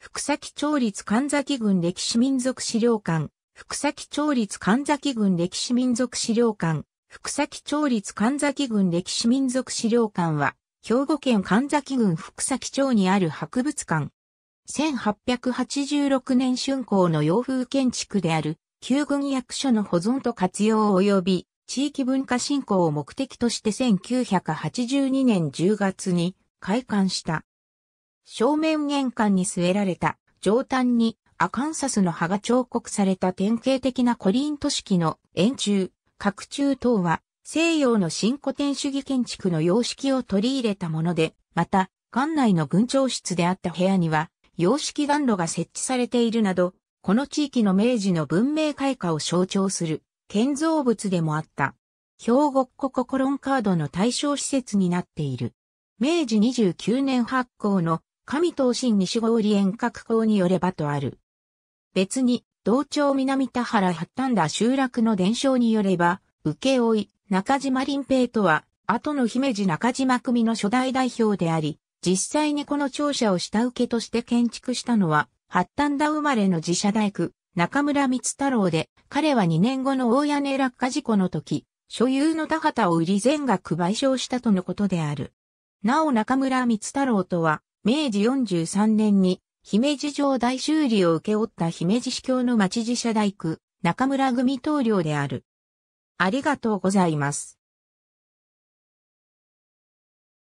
福崎町立神崎郡歴史民族資料館、福崎町立神崎郡歴史民族資料館、福崎町立神崎郡歴史民族資料館は、兵庫県神崎郡福崎町にある博物館。1886年春光の洋風建築である、旧軍役所の保存と活用及び、地域文化振興を目的として1982年10月に開館した。正面玄関に据えられた上端にアカンサスの葉が彫刻された典型的なコリント式の円柱、角柱等は西洋の新古典主義建築の様式を取り入れたもので、また、館内の群長室であった部屋には、洋式暖炉が設置されているなど、この地域の明治の文明開化を象徴する建造物でもあった。兵庫国ココロンカードの対象施設になっている。明治29年発行の神東新西郡遠隔校によればとある。別に、同町南田原八端田集落の伝承によれば、請負い、中島林平とは、後の姫路中島組の初代代表であり、実際にこの庁舎を下請けとして建築したのは、八端田生まれの自社大工、中村光太郎で、彼は2年後の大屋根落下事故の時、所有の田畑を売り全額賠償したとのことである。なお中村光太郎とは、明治43年に姫路城大修理を受け負った姫路市教の町寺社大工、中村組棟梁である。ありがとうございます。